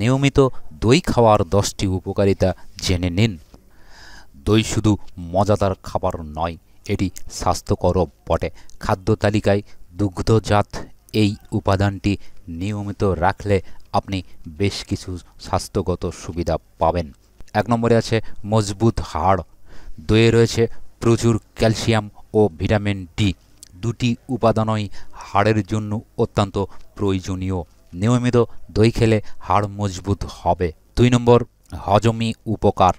নিয়মিত দই খাওয়ার দশটি উপকারিতা জেনে নিন দই শুধু মজাদার খাবার নয় এটি স্বাস্থ্যকরও বটে খাদ্য তালিকায় দুগ্ধজাত এই উপাদানটি নিয়মিত রাখলে আপনি বেশ কিছু স্বাস্থ্যগত সুবিধা পাবেন এক নম্বরে আছে মজবুত হাড় দইয়ে রয়েছে প্রচুর ক্যালসিয়াম ও ভিটামিন ডি দুটি উপাদানই হাড়ের জন্য অত্যন্ত প্রয়োজনীয় নিয়মিত দই খেলে হাড় মজবুত হবে দুই নম্বর হজমি উপকার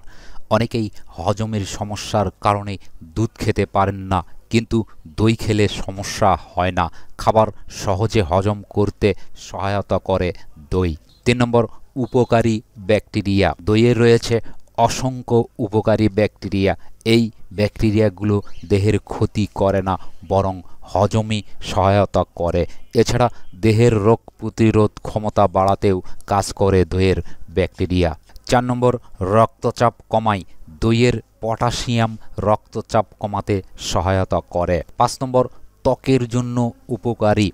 অনেকেই হজমের সমস্যার কারণে দুধ খেতে পারেন না কিন্তু দই খেলে সমস্যা হয় না খাবার সহজে হজম করতে সহায়তা করে দই তিন নম্বর উপকারী ব্যাকটেরিয়া দইয়ে রয়েছে অসংখ্য উপকারী ব্যাকটেরিয়া এই ব্যাকটেরিয়াগুলো দেহের ক্ষতি করে না বরং হজমি সহায়তা করে এছাড়া দেহের রোগ প্রতিরোধ ক্ষমতা বাড়াতেও কাজ করে দইয়ের ব্যাকটেরিয়া চার নম্বর রক্তচাপ কমায় দইয়ের পটাশিয়াম রক্তচাপ কমাতে সহায়তা করে পাঁচ নম্বর ত্বকের জন্য উপকারী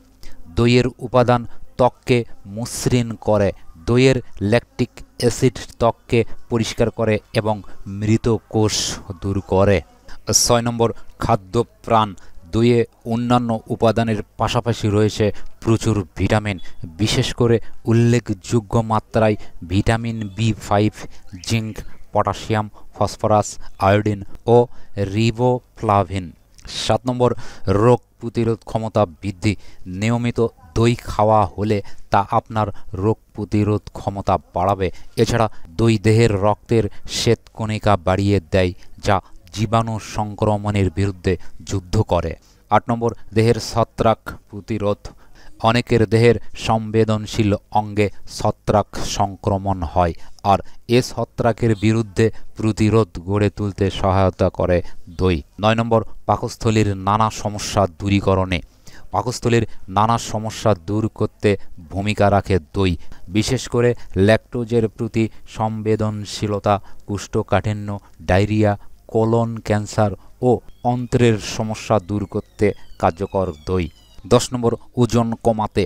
দইয়ের উপাদান ত্বককে মসৃণ করে দইয়ের ল্যাকটিক অ্যাসিড ত্বককে পরিষ্কার করে এবং মৃত কোষ দূর করে ছয় নম্বর খাদ্য প্রাণ দইয়ে অন্যান্য উপাদানের পাশাপাশি রয়েছে প্রচুর ভিটামিন বিশেষ করে উল্লেখযোগ্য মাত্রায় vitamin B five zinc potassium phosphorus iodine ও রিবোফ্লাভিন সাত নম্বর রোগ প্রতিরোধ ক্ষমতা বৃদ্ধি নিয়মিত দই খাওয়া হলে তা আপনার রোগ প্রতিরোধ ক্ষমতা বাড়াবে এছাড়া দই দেহের রক্তের শ্বেতকণিকা বাড়িয়ে দেয় যা জীবাণু সংক্রমণের বিরুদ্ধে যুদ্ধ করে আট নম্বর দেহের ছত্রাক প্রতিরোধ অনেকের দেহের সংবেদনশীল অঙ্গে ছত্রাক সংক্রমণ হয় আর এ ছত্রাকের বিরুদ্ধে প্রতিরোধ গড়ে তুলতে সহায়তা করে দই নয় নম্বর পাকস্থলীর নানা সমস্যা দূরীকরণে পাকস্থলীর নানা সমস্যা দূর করতে ভূমিকা রাখে দই বিশেষ করে ল্যাকটোজের প্রতি সংবেদনশীলতা কুষ্ঠকাঠিন্য ডায়রিয়া কোলন ক্যান্সার ও অন্ত্রের সমস্যা দূর করতে কার্যকর দই দশ নম্বর ওজন কমাতে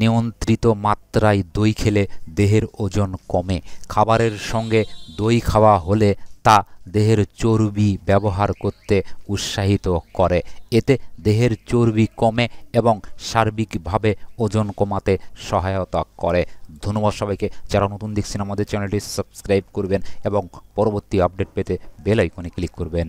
নিয়ন্ত্রিত মাত্রায় দই খেলে দেহের ওজন কমে খাবারের সঙ্গে দই খাওয়া হলে তা দেহের চর্বি ব্যবহার করতে উৎসাহিত করে এতে দেহের চর্বি কমে এবং সার্বিকভাবে ওজন কমাতে সহায়তা করে ধন্যবাদ সবাইকে যারা নতুন দেখছেন আমাদের চ্যানেলটি সাবস্ক্রাইব করবেন এবং পরবর্তী আপডেট পেতে বেল আইকনে ক্লিক করবেন